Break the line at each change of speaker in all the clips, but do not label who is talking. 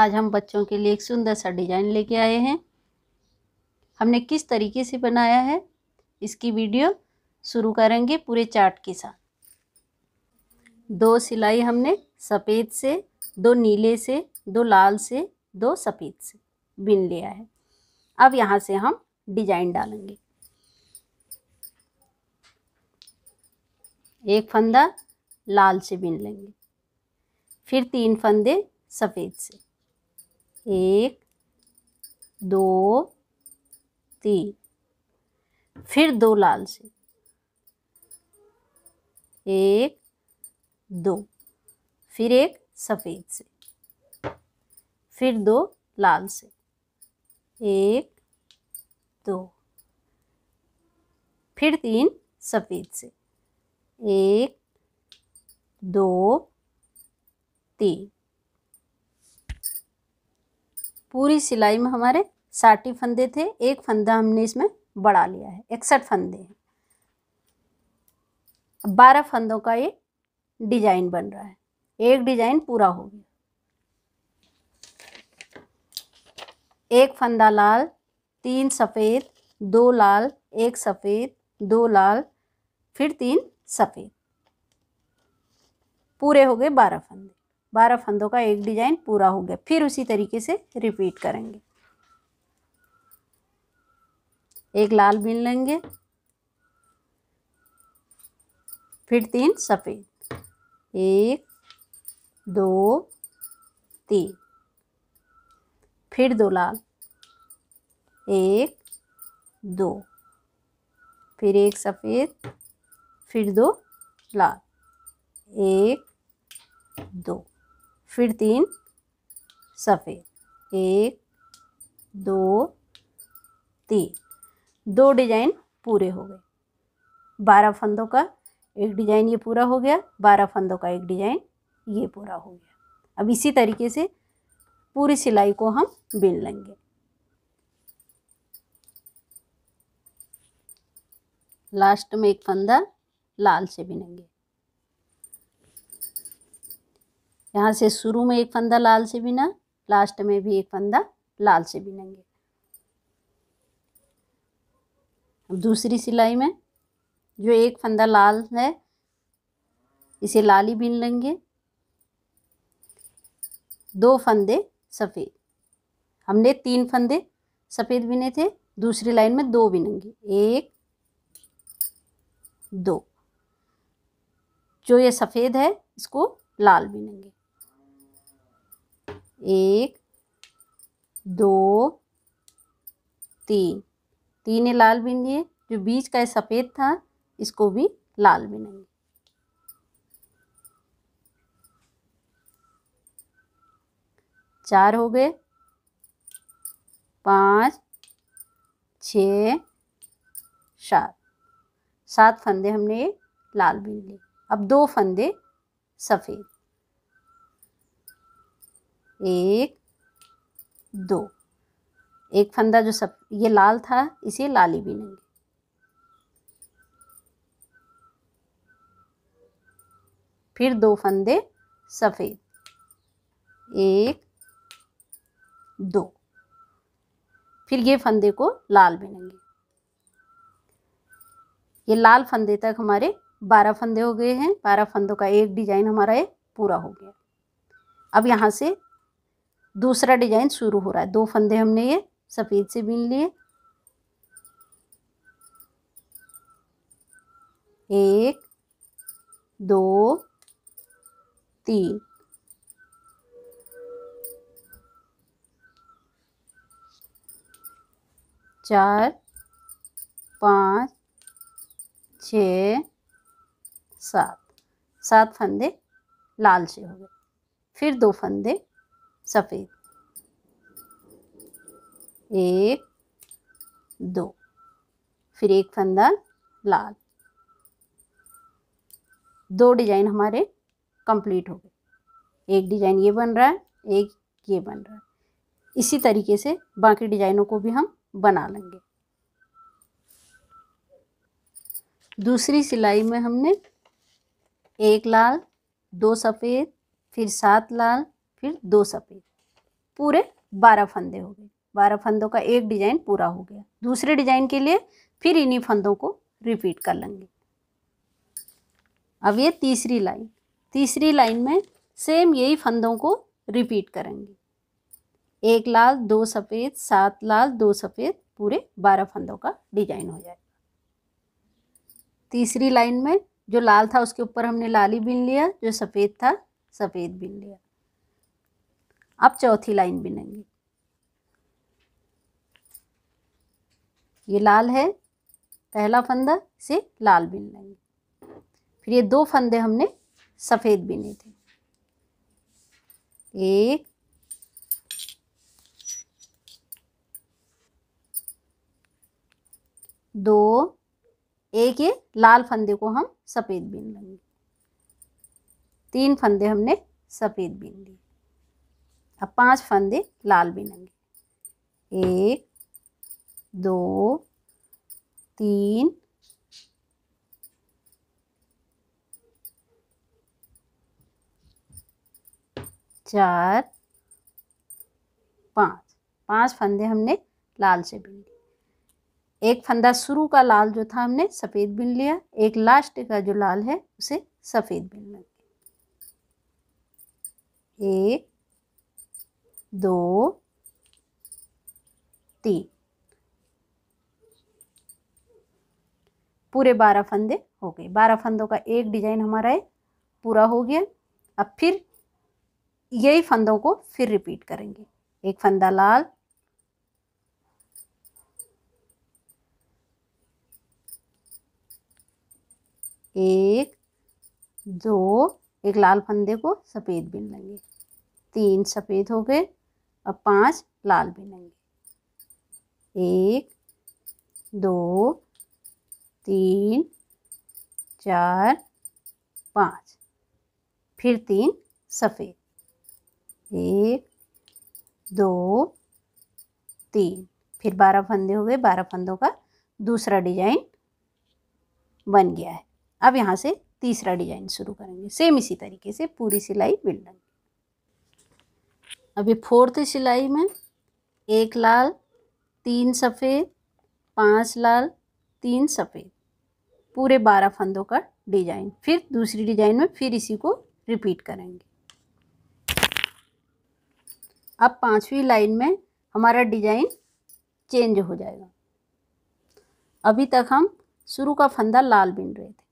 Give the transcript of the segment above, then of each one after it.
आज हम बच्चों के लिए एक सुंदर सा डिज़ाइन लेके आए हैं हमने किस तरीके से बनाया है इसकी वीडियो शुरू करेंगे पूरे चार्ट के साथ दो सिलाई हमने सफ़ेद से दो नीले से दो लाल से दो सफ़ेद से बिन लिया है अब यहाँ से हम डिजाइन डालेंगे एक फंदा लाल से बिन लेंगे फिर तीन फंदे सफ़ेद से एक दो तीन फिर दो लाल से एक दो फिर एक सफ़ेद से फिर दो लाल से एक दो फिर तीन सफ़ेद से एक दो तीन पूरी सिलाई में हमारे साठी फंदे थे एक फंदा हमने इसमें बढ़ा लिया है इकसठ फंदे हैं बारह फंदों का ये डिजाइन बन रहा है एक डिजाइन पूरा हो गया एक फंदा लाल तीन सफ़ेद दो लाल एक सफ़ेद दो लाल फिर तीन सफ़ेद पूरे हो गए बारह फंदे बारह फंदों का एक डिजाइन पूरा हो गया फिर उसी तरीके से रिपीट करेंगे एक लाल बिन लेंगे फिर तीन सफ़ेद एक दो तीन फिर दो लाल एक दो फिर एक सफ़ेद फिर दो लाल एक दो फिर तीन सफ़ेद एक दो तीन दो डिजाइन पूरे हो गए बारह फंदों का एक डिजाइन ये पूरा हो गया बारह फंदों का एक डिजाइन ये पूरा हो गया अब इसी तरीके से पूरी सिलाई को हम बिन लेंगे लास्ट में एक फंदा लाल से बिनेंगे यहाँ से शुरू में एक फंदा लाल से बिना लास्ट में भी एक फंदा लाल से बिनेंगे अब दूसरी सिलाई में जो एक फंदा लाल है इसे लाल ही बिन लेंगे दो फंदे सफ़ेद हमने तीन फंदे सफ़ेद बिने थे दूसरी लाइन में दो बिनेंगे एक दो जो ये सफ़ेद है इसको लाल बिनेंगे एक दो तीन तीन लाल बिन लिए जो बीच का सफ़ेद था इसको भी लाल बिनेंगे चार हो गए पाँच छ सात सात फंदे हमने लाल बिन लिए अब दो फंदे सफ़ेद एक दो एक फंदा जो सब ये लाल था इसे लाली बीनेंगे फिर दो फंदे सफ़ेद एक दो फिर ये फंदे को लाल बिनेंगे ये लाल फंदे तक हमारे बारह फंदे हो गए हैं बारह फंदों का एक डिजाइन हमारा ये पूरा हो गया अब यहाँ से दूसरा डिजाइन शुरू हो रहा है दो फंदे हमने ये सफ़ेद से बीन लिए एक दो तीन चार पाँच छ सात सात फंदे लाल से हो गए फिर दो फंदे सफ़ेद एक दो फिर एक फंदा लाल दो डिजाइन हमारे कंप्लीट हो गए एक डिजाइन ये बन रहा है एक ये बन रहा है इसी तरीके से बाकी डिजाइनों को भी हम बना लेंगे दूसरी सिलाई में हमने एक लाल दो सफ़ेद फिर सात लाल फिर दो सफ़ेद पूरे बारह फंदे हो गए बारह फंदों का एक डिजाइन पूरा हो गया दूसरे डिजाइन के लिए फिर इन्हीं फंदों को रिपीट कर लेंगे अब ये तीसरी लाइन तीसरी लाइन में सेम यही फंदों को रिपीट करेंगे एक लाल दो सफ़ेद सात लाल दो सफ़ेद पूरे बारह फंदों का डिजाइन हो जाएगा तीसरी लाइन में जो लाल था उसके ऊपर हमने लाली बिन लिया जो सफ़ेद था सफ़ेद बिन लिया आप चौथी लाइन बिनेंगे ये लाल है पहला फंदा से लाल बिन लेंगे फिर ये दो फंदे हमने सफ़ेद बिने थे एक दो एक ये लाल फंदे को हम सफ़ेद बिन लेंगे तीन फंदे हमने सफ़ेद बिन लिए अब पांच फंदे लाल बिनेंगे एक दो तीन चार पाँच पांच फंदे हमने लाल से बिन लिए एक फंदा शुरू का लाल जो था हमने सफ़ेद बिन लिया एक लास्ट का जो लाल है उसे सफ़ेद बिन लेंगे एक दो तीन पूरे बारह फंदे हो गए बारह फंदों का एक डिजाइन हमारा है पूरा हो गया अब फिर यही फंदों को फिर रिपीट करेंगे एक फंदा लाल एक दो एक लाल फंदे को सफ़ेद बिन लेंगे तीन सफ़ेद हो गए और पांच लाल बिनेंगे एक दो तीन चार पाँच फिर तीन सफ़ेद एक दो तीन फिर बारह फंदे हुए बारह फंदों का दूसरा डिजाइन बन गया है अब यहाँ से तीसरा डिजाइन शुरू करेंगे सेम इसी तरीके से पूरी सिलाई बिल्डेंगे अभी फोर्थ सिलाई में एक लाल तीन सफ़ेद पांच लाल तीन सफ़ेद पूरे बारह फंदों का डिजाइन फिर दूसरी डिजाइन में फिर इसी को रिपीट करेंगे अब पांचवी लाइन में हमारा डिजाइन चेंज हो जाएगा अभी तक हम शुरू का फंदा लाल बिन रहे थे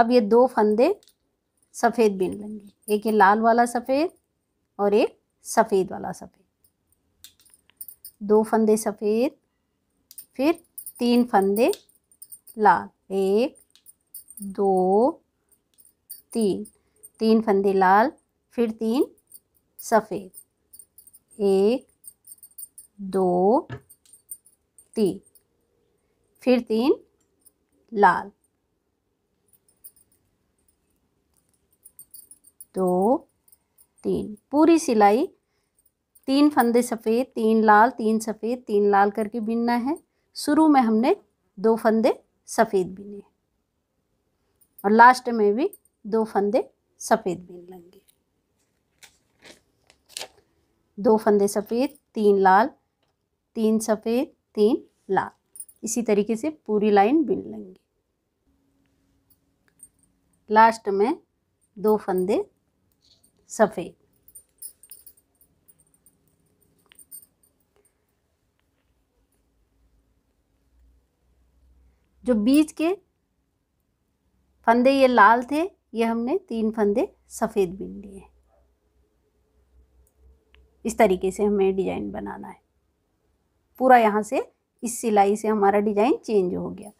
अब ये दो फंदे सफ़ेद बिन लेंगे एक ये लाल वाला सफ़ेद और एक सफ़ेद वाला सफ़ेद दो फंदे सफ़ेद फिर तीन फंदे लाल एक दो तीन तीन फंदे लाल फिर तीन सफ़ेद एक दो तीन फिर तीन लाल दो तीन पूरी सिलाई तीन फंदे सफ़ेद तीन लाल तीन सफ़ेद तीन लाल करके बिनना है शुरू में हमने दो फंदे सफ़ेद बिने और लास्ट में भी दो फंदे सफ़ेद बिन लेंगे दो फंदे सफ़ेद तीन लाल तीन सफ़ेद तीन लाल इसी तरीके से पूरी लाइन बिन लेंगे लास्ट में दो फंदे सफ़ेद जो बीच के फंदे ये लाल थे ये हमने तीन फंदे सफ़ेद बीन लिए इस तरीके से हमें डिजाइन बनाना है पूरा यहाँ से इस सिलाई से हमारा डिजाइन चेंज हो गया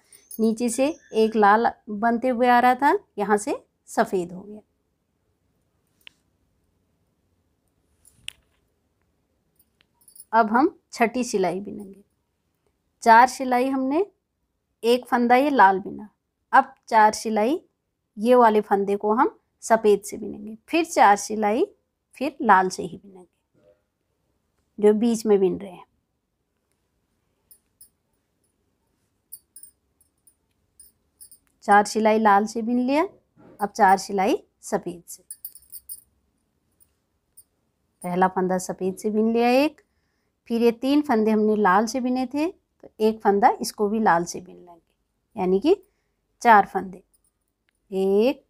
नीचे से एक लाल बनते हुए आ रहा था यहाँ से सफ़ेद हो गया अब हम छठी सिलाई बिनेंगे चार सिलाई हमने एक फंदा ये लाल बिना अब चार सिलाई ये वाले फंदे को हम सफ़ेद से बिनेंगे फिर चार सिलाई फिर लाल से ही बिनेंगे जो बीच में बिन रहे हैं चार सिलाई लाल से बिन लिया अब चार सिलाई सफ़ेद से पहला फंदा सफ़ेद से बिन लिया एक फिर ये तीन फंदे हमने लाल से बिने थे तो एक फंदा इसको भी लाल से बिन लेंगे यानी कि चार फंदे एक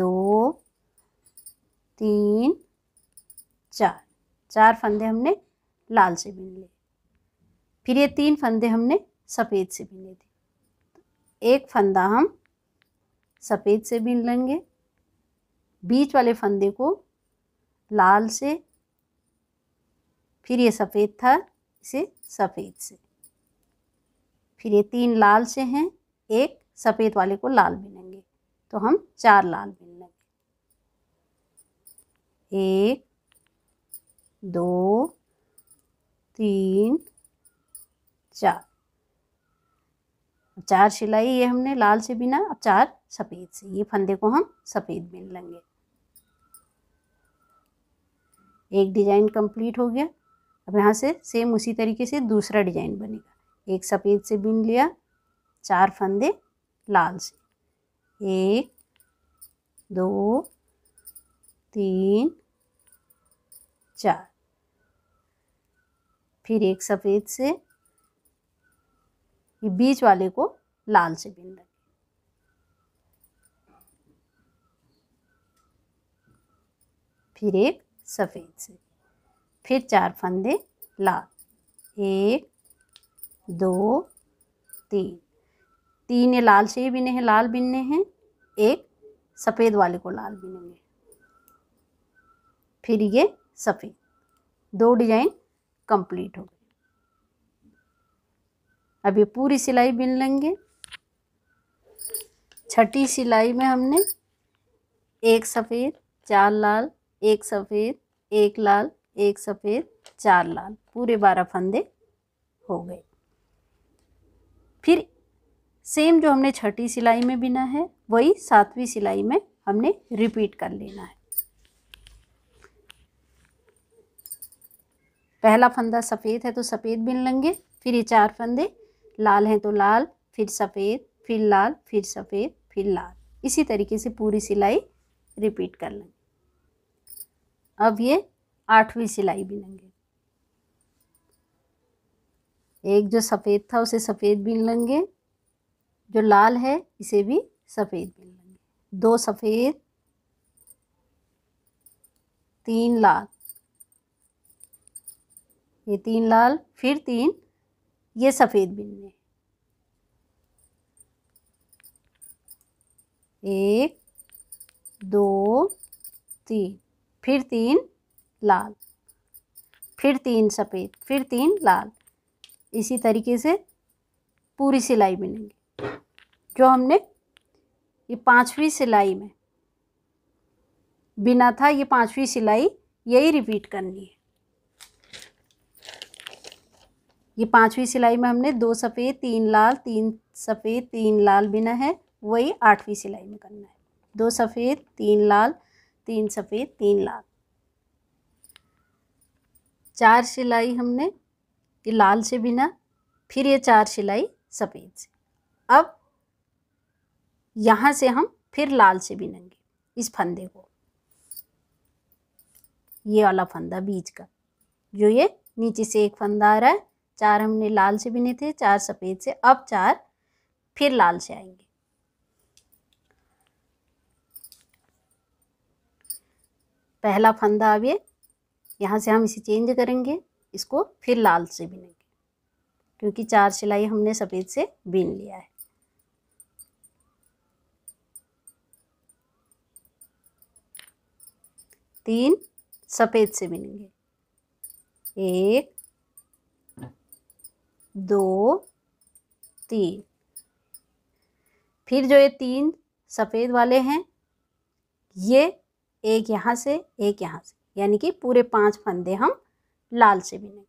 दो तीन चार चार फंदे हमने लाल से बिन लिए फिर ये तीन फंदे हमने सफ़ेद से बिने थे तो एक फंदा हम सफ़ेद से बिन लेंगे बीच वाले फंदे को लाल से फिर ये सफ़ेद था इसे सफ़ेद से फिर ये तीन लाल से हैं एक सफ़ेद वाले को लाल मिलेंगे तो हम चार लाल मिल लेंगे एक दो तीन चार चार सिलाई ये हमने लाल से बिना अब चार सफ़ेद से ये फंदे को हम सफ़ेद बिन लेंगे एक डिज़ाइन कंप्लीट हो गया अब यहाँ से सेम उसी तरीके से दूसरा डिजाइन बनेगा एक सफ़ेद से बिन लिया चार फंदे लाल से एक दो तीन चार फिर एक सफ़ेद से ये बीच वाले को लाल से बिन रखें फिर एक सफ़ेद से फिर चार फंदे लाल एक दो तीन तीन ये लाल से ही बिने हैं लाल बिनने हैं एक सफ़ेद वाले को लाल बिनेंगे फिर ये सफ़ेद दो डिजाइन कंप्लीट हो गए अब ये पूरी सिलाई बिन लेंगे छठी सिलाई में हमने एक सफ़ेद चार लाल एक सफ़ेद एक लाल एक सफ़ेद चार लाल पूरे बारह फंदे हो गए फिर सेम जो हमने छठी सिलाई में बिना है वही सातवीं सिलाई में हमने रिपीट कर लेना है पहला फंदा सफ़ेद है तो सफ़ेद बिन लेंगे फिर ये चार फंदे लाल हैं तो लाल फिर सफ़ेद फिर लाल फिर सफ़ेद फिर लाल इसी तरीके से पूरी सिलाई रिपीट कर लेंगे अब ये आठवीं सिलाई बिनेंगे एक जो सफ़ेद था उसे सफ़ेद बिन लेंगे जो लाल है इसे भी सफ़ेद बिन लेंगे दो सफ़ेद तीन लाल ये तीन लाल फिर तीन ये सफ़ेद बिनने एक दो तीन फिर तीन लाल फिर तीन सफ़ेद फिर तीन लाल इसी तरीके से पूरी सिलाई बुनेंगे जो हमने ये पांचवी सिलाई में बिना था ये पांचवी सिलाई यही रिपीट करनी है ये पांचवी सिलाई में हमने दो सफ़ेद तीन लाल तीन सफ़ेद तीन लाल बिना है वही आठवीं सिलाई में करना है दो सफ़ेद तीन लाल तीन सफ़ेद तीन लाल चार सिलाई हमने ये लाल से बिना फिर ये चार सिलाई सफ़ेद से अब यहाँ से हम फिर लाल से बिनेंगे इस फंदे को ये वाला फंदा बीच का जो ये नीचे से एक फंदा आ रहा है चार हमने लाल से बिने थे चार सफ़ेद से अब चार फिर लाल से आएंगे पहला फंदा अब ये यहाँ से हम इसे चेंज करेंगे इसको फिर लाल से बिनेंगे क्योंकि चार सिलाई हमने सफ़ेद से बीन लिया है तीन सफ़ेद से बिनेंगे एक दो तीन फिर जो ये तीन सफ़ेद वाले हैं ये एक यहाँ से एक यहाँ से यानी कि पूरे पांच फंदे हम लाल से बिनेंगे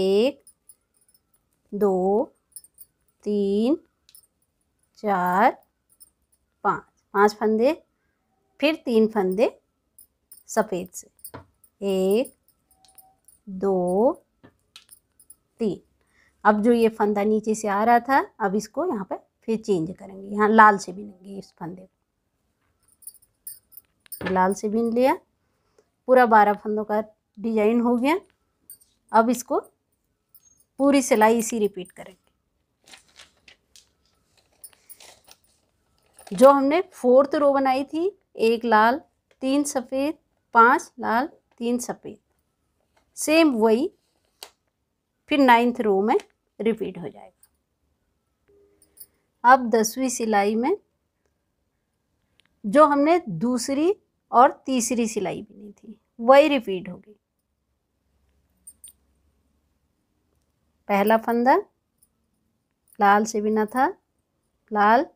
एक दो तीन चार पाँच पांच फंदे फिर तीन फंदे सफ़ेद से एक दो तीन अब जो ये फंदा नीचे से आ रहा था अब इसको यहाँ पर फिर चेंज करेंगे यहाँ लाल से बिनेंगे इस फंदे को लाल से बीन लिया पूरा बारह फंदों का डिजाइन हो गया अब इसको पूरी सिलाई इसी रिपीट करेंगे जो हमने फोर्थ रो बनाई थी एक लाल तीन सफ़ेद पांच लाल तीन सफ़ेद सेम वही फिर नाइन्थ रो में रिपीट हो जाएगा अब दसवीं सिलाई में जो हमने दूसरी और तीसरी सिलाई बुनी थी वही रिपीट हो गई पहला फंदा लाल से बिना था लाल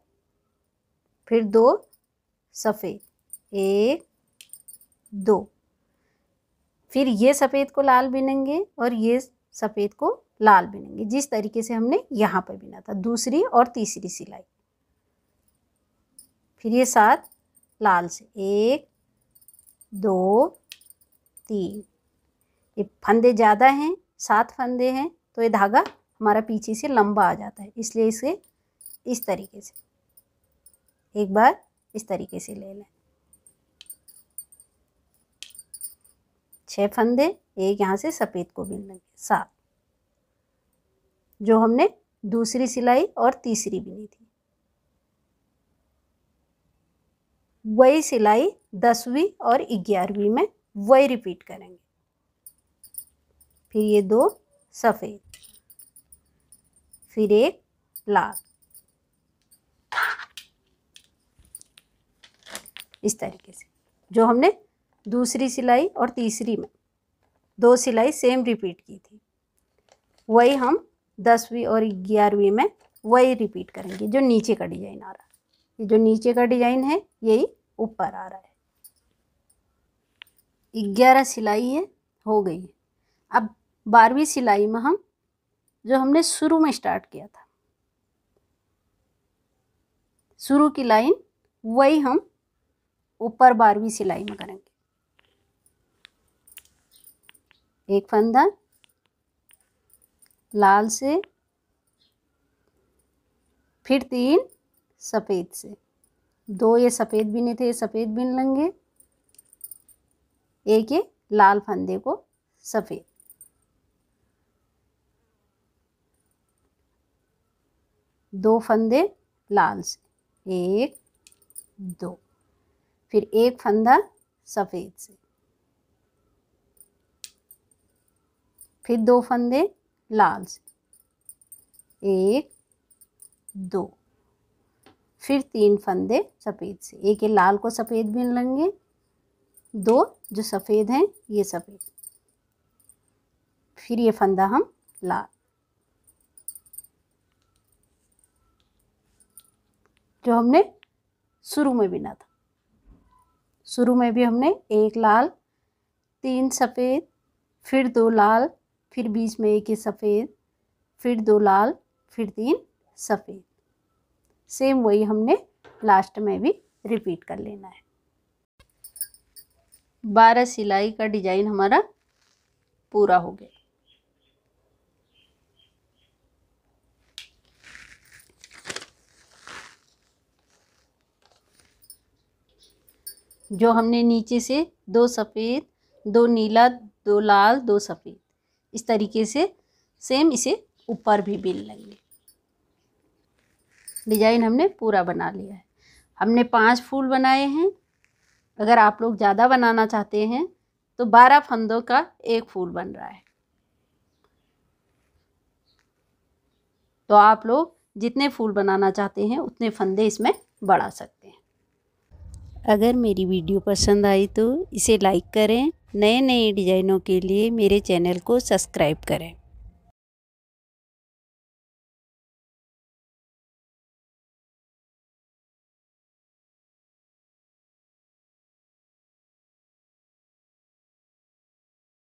फिर दो सफ़ेद एक दो फिर ये सफ़ेद को लाल बिनेंगे और ये सफ़ेद को लाल बिनेंगे जिस तरीके से हमने यहाँ पर बिना था दूसरी और तीसरी सिलाई फिर ये सात लाल से एक दो तीन ये फंदे ज़्यादा हैं सात फंदे हैं तो ये धागा हमारा पीछे से लंबा आ जाता है इसलिए इसे इस तरीके से एक बार इस तरीके से ले लें छः फंदे एक यहाँ से सफ़ेद को बिन लेंगे सात जो हमने दूसरी सिलाई और तीसरी बिनी थी वही सिलाई दसवीं और ग्यारहवीं में वही रिपीट करेंगे फिर ये दो सफ़ेद फिर एक लाल इस तरीके से जो हमने दूसरी सिलाई और तीसरी में दो सिलाई सेम रिपीट की थी वही हम दसवीं और ग्यारहवीं में वही रिपीट करेंगे जो नीचे का डिज़ाइन आ रहा है ये जो नीचे का डिज़ाइन है यही ऊपर आ रहा है ग्यारह सिलाई है हो गई है अब बारहवीं सिलाई में हम जो हमने शुरू में स्टार्ट किया था शुरू की लाइन वही हम ऊपर बारहवीं सिलाई में करेंगे एक फंदा लाल से फिर तीन सफ़ेद से दो ये सफ़ेद बिने थे ये सफ़ेद बिन लेंगे एक ये लाल फंदे को सफ़ेद दो फंदे लाल से एक दो फिर एक फंदा सफ़ेद से फिर दो फंदे लाल से एक दो फिर तीन फंदे सफ़ेद से एक ये लाल को सफ़ेद बिन लेंगे दो जो सफ़ेद हैं ये सफ़ेद फिर ये फंदा हम लाल जो हमने शुरू में बिना था शुरू में भी हमने एक लाल तीन सफ़ेद फिर दो लाल फिर बीच में एक ही सफ़ेद फिर दो लाल फिर तीन सफ़ेद सेम वही हमने लास्ट में भी रिपीट कर लेना है बारह सिलाई का डिजाइन हमारा पूरा हो गया जो हमने नीचे से दो सफ़ेद दो नीला दो लाल दो सफ़ेद इस तरीके से सेम इसे ऊपर भी बिल लेंगे डिज़ाइन हमने पूरा बना लिया है हमने पांच फूल बनाए हैं अगर आप लोग ज़्यादा बनाना चाहते हैं तो बारह फंदों का एक फूल बन रहा है तो आप लोग जितने फूल बनाना चाहते हैं उतने फंदे इसमें बढ़ा सकते हैं अगर मेरी वीडियो पसंद आई तो इसे लाइक करें नए नए डिज़ाइनों के लिए मेरे चैनल को सब्सक्राइब करें